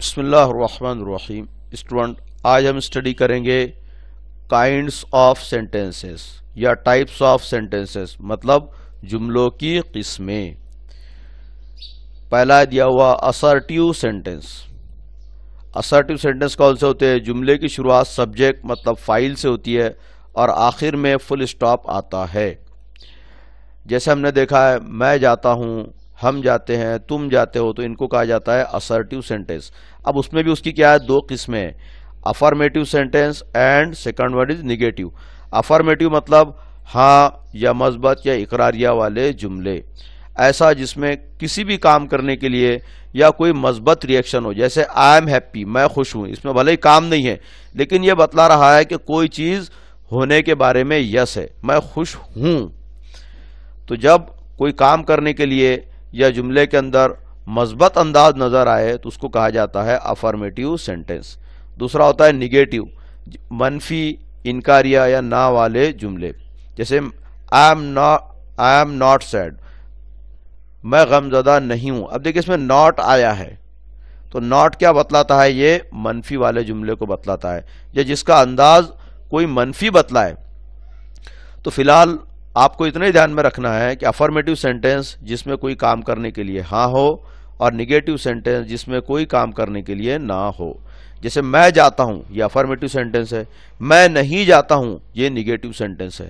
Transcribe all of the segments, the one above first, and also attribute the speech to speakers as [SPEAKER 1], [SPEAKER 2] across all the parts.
[SPEAKER 1] बसमीम स्टूडेंट आज हम स्टडी करेंगे काइंड्स ऑफ सेंटेंसेस या टाइप्स ऑफ सेंटेंसेस मतलब जुमलों की किस्में पहला दिया हुआ असर्टिव सेंटेंस असर्टिव सेंटेंस कौन से होते हैं जुमले की शुरुआत सब्जेक्ट मतलब फाइल से होती है और आखिर में फुल स्टॉप आता है जैसे हमने देखा है मैं जाता हूँ हम जाते हैं तुम जाते हो तो इनको कहा जाता है असर्टिव सेंटेंस अब उसमें भी उसकी क्या है दो किस्में affirmative sentence and second word is negative affirmative मतलब हाँ या मजबत या इकरारिया वाले जुमले ऐसा जिसमें किसी भी काम करने के लिए या कोई मजबत रिएक्शन हो जैसे आई एम हैप्पी मैं खुश हूँ इसमें भले ही काम नहीं है लेकिन यह बतला रहा है कि कोई चीज़ होने के बारे में यस है मैं खुश हूँ तो जब कोई काम करने के लिए या जुमले के अंदर मजबत अंदाज नज़र आए तो उसको कहा जाता है अफर्मेटिव सेंटेंस दूसरा होता है निगेटिव मनफी इनकारिया या ना वाले जुमले जैसे I am not I am not sad मैं गमजदा नहीं हूं अब देखिए इसमें नॉट आया है तो नॉट क्या बतलाता है ये मनफी वाले जुमले को बतलाता है या जिसका अंदाज कोई मनफी बतलाए तो फिलहाल आपको इतना ही ध्यान में रखना है कि अफर्मेटिव सेंटेंस जिसमें कोई काम करने के लिए हाँ हो और निगेटिव सेंटेंस जिसमें कोई काम करने के लिए ना हो जैसे मैं जाता हूं ये अफर्मेटिव सेंटेंस है मैं नहीं जाता हूं ये निगेटिव सेंटेंस है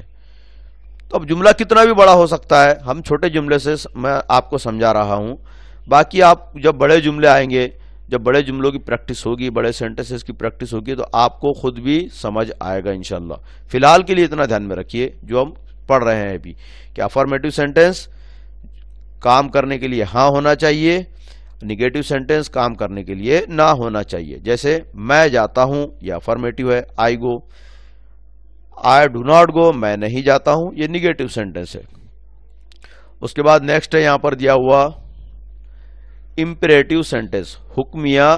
[SPEAKER 1] तो अब जुमला कितना भी बड़ा हो सकता है हम छोटे जुमले से मैं आपको समझा रहा हूं बाकी आप जब बड़े जुमले आएंगे जब बड़े जुमलों की प्रैक्टिस होगी बड़े सेंटेंसेस की प्रैक्टिस होगी तो आपको खुद भी समझ आएगा इनशाला फिलहाल के लिए इतना ध्यान में रखिए जो हम पढ़ रहे हैं अभी कि अफॉर्मेटिव सेंटेंस काम करने के लिए हाँ होना चाहिए निगेटिव सेंटेंस काम करने के लिए ना होना चाहिए जैसे मैं जाता हूं यह अफॉर्मेटिव है आई गो आई डू नॉट गो मैं नहीं जाता हूं यह निगेटिव सेंटेंस है उसके बाद नेक्स्ट है यहां पर दिया हुआ इम्परेटिव सेंटेंस हुक्मिया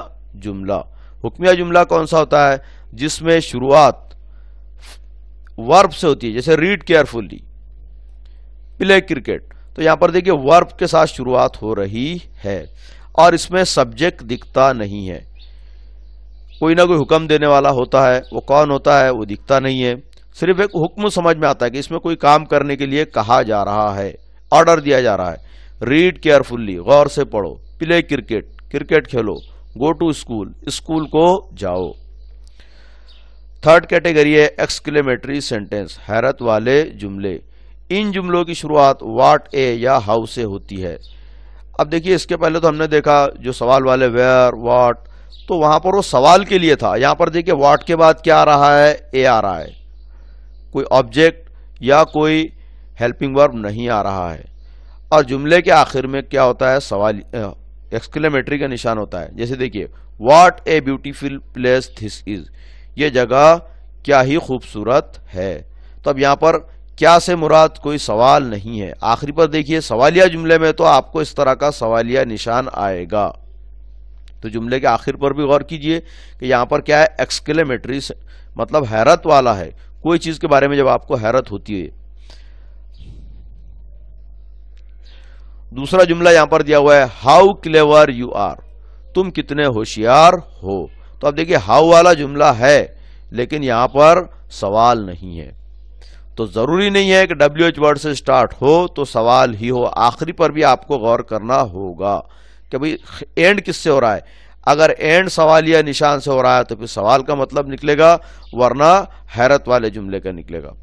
[SPEAKER 1] जुमला हुक्मिया जुमला कौन सा होता है जिसमें शुरुआत वर्ब से होती है जैसे रीड केयरफुली प्ले क्रिकेट तो यहां पर देखिए वर्ब के साथ शुरुआत हो रही है और इसमें सब्जेक्ट दिखता नहीं है कोई ना कोई हुक्म देने वाला होता है वो कौन होता है वो दिखता नहीं है सिर्फ एक हुक्म समझ में आता है कि इसमें कोई काम करने के लिए कहा जा रहा है ऑर्डर दिया जा रहा है रीड केयरफुल्ली गौर से पढ़ो प्ले क्रिकेट क्रिकेट खेलो गो टू स्कूल स्कूल को जाओ थर्ड कैटेगरी है एक्सक्लेमेटरी सेंटेंस हैरत वाले जुमले इन जुमलों की शुरुआत वाट ए या हाउ से होती है अब देखिए इसके पहले तो हमने देखा जो सवाल वाले वेयर वाट तो वहां पर वो सवाल के लिए था यहां पर देखिए वाट के बाद क्या आ रहा है ए आ रहा है कोई ऑब्जेक्ट या कोई हेल्पिंग वर्ब नहीं आ रहा है और जुमले के आखिर में क्या होता है सवाल एक्सक्लेमेटरी का निशान होता है जैसे देखिए what a beautiful place this is ये जगह क्या ही खूबसूरत है तो अब यहाँ पर क्या से मुराद कोई सवाल नहीं है आखिरी पर देखिए सवालिया जुमले में तो आपको इस तरह का सवालिया निशान आएगा तो जुमले के आखिर पर भी गौर कीजिए कि यहाँ पर क्या है एक्सकेलेमेटरी मतलब हैरत वाला है कोई चीज के बारे में जब आपको हैरत होती है दूसरा जुमला यहां पर दिया हुआ है हाउ क्लेवर यू आर तुम कितने होशियार हो तो आप देखिए हाउ वाला जुमला है लेकिन यहां पर सवाल नहीं है तो जरूरी नहीं है कि डब्ल्यू एच वर्ड से स्टार्ट हो तो सवाल ही हो आखिरी पर भी आपको गौर करना होगा कि भाई एंड किससे हो रहा है अगर एंड सवाल या निशान से हो रहा है तो फिर सवाल का मतलब निकलेगा वरना हैरत वाले जुमले का निकलेगा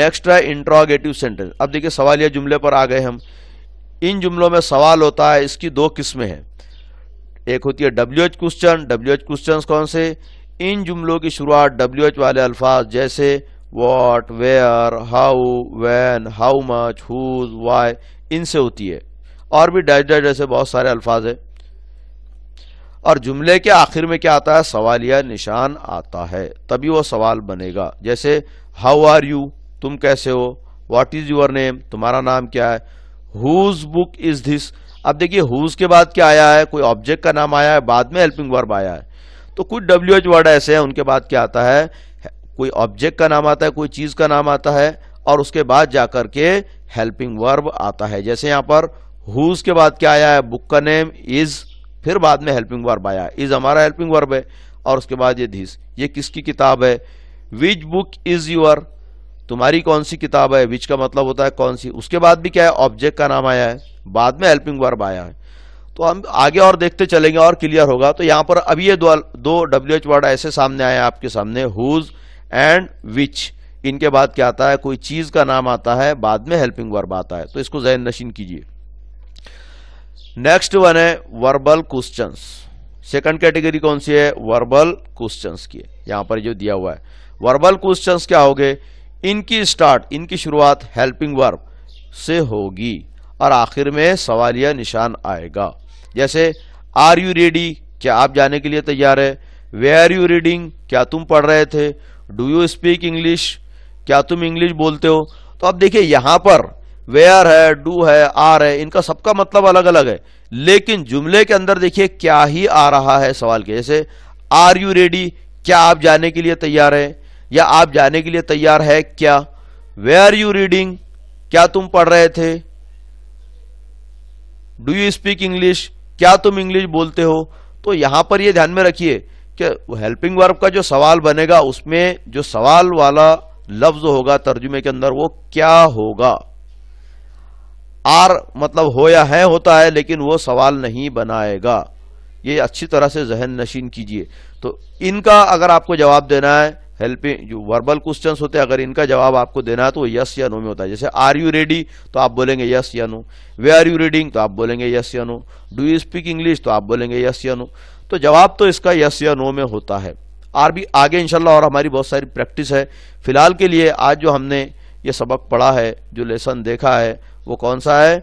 [SPEAKER 1] नेक्स्ट है इंट्रोगेटिव सेंटेंस अब देखिए सवाल या जुमले पर आ गए हम इन जुमलों में सवाल होता है इसकी दो किस्में हैं एक होती है W H question W H question कौन से इन जुमलों की शुरुआत डब्ल्यू एच वाले अल्फाज जैसे what where how when how much whose why इनसे होती है और भी डैश डैश जैसे बहुत सारे अल्फाज है और जुमले के आखिर में क्या आता है सवालिया निशान आता है तभी वो सवाल बनेगा जैसे हाउ आर यू तुम कैसे हो वॉट इज यूर नेम तुम्हारा नाम क्या है हुज बुक इज दिस अब देखिए हुज के बाद क्या आया है कोई ऑब्जेक्ट का नाम आया है बाद में हेल्पिंग वर्ब आया है तो कुछ डब्ल्यू एच वर्ड ऐसे हैं उनके बाद क्या आता है कोई ऑब्जेक्ट का नाम आता है कोई चीज का नाम आता है और उसके बाद जाकर के हेल्पिंग वर्ब आता है जैसे यहां पर हुज के बाद क्या आया है बुक का नेम इज फिर बाद में हेल्पिंग वर्ब आया इज हमारा हेल्पिंग वर्ब है और उसके बाद ये धीस ये किसकी किताब है विच बुक इज योर तुम्हारी कौन सी किताब है विच का मतलब होता है कौन सी उसके बाद भी क्या है ऑब्जेक्ट का नाम आया है बाद में हेल्पिंग वर्ब आया है तो हम आगे और देखते चलेंगे और क्लियर होगा तो यहाँ पर अभी ये दो डब्ल्यू एच वर्ड ऐसे सामने आए आपके सामने हुज एंड विच इनके बाद क्या आता है कोई चीज का नाम आता है बाद में हेल्पिंग वर्ब आता है तो इसको जहन नशीन कीजिए नेक्स्ट वन है वर्बल क्वेश्चन सेकंड कैटेगरी कौन सी है वर्बल क्वेश्चन की यहां पर जो दिया हुआ है वर्बल क्वेश्चन क्या हो गए इनकी स्टार्ट इनकी शुरुआत हेल्पिंग वर्ब से होगी और आखिर में सवालिया निशान आएगा जैसे आर यू रेडी क्या आप जाने के लिए तैयार है वे आर यू रीडिंग क्या तुम पढ़ रहे थे डू यू स्पीक इंग्लिश क्या तुम इंग्लिश बोलते हो तो अब देखिए यहाँ पर वे आर है डू है आर है इनका सबका मतलब अलग अलग है लेकिन जुमले के अंदर देखिए क्या ही आ रहा है सवाल के जैसे आर यू रेडी क्या आप जाने के लिए तैयार हैं या आप जाने के लिए तैयार है क्या वे आर यू रीडिंग क्या तुम पढ़ रहे थे डू यू स्पीक इंग्लिश क्या तुम इंग्लिश बोलते हो तो यहां पर यह ध्यान में रखिए कि हेल्पिंग वर्ब का जो सवाल बनेगा उसमें जो सवाल वाला लफ्ज होगा तर्जुमे के अंदर वो क्या होगा आर मतलब हो या है होता है लेकिन वो सवाल नहीं बनाएगा ये अच्छी तरह से जहन नशीन कीजिए तो इनका अगर आपको जवाब देना है हेल्पिंग जो वर्बल क्वेश्चन होते हैं अगर इनका जवाब आपको देना है तो यस या नो में होता है जैसे आर यू रेडी तो आप बोलेंगे यस या no were you reading तो आप बोलेंगे यस या no do you speak English तो आप बोलेंगे यस या नो तो जवाब तो इसका यस या नो में होता है और भी आगे इनशाला और हमारी बहुत सारी प्रैक्टिस है फिलहाल के लिए आज जो हमने ये सबक पढ़ा है जो लेसन देखा है वो कौन सा है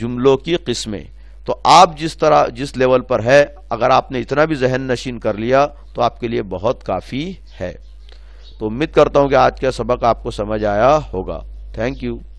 [SPEAKER 1] जुमलों की किस्में तो आप जिस तरह जिस लेवल पर है अगर आपने इतना भी जहन नशीन कर लिया तो आपके लिए बहुत काफ़ी है तो उम्मीद करता हूं कि आज का सबक आपको समझ आया होगा थैंक यू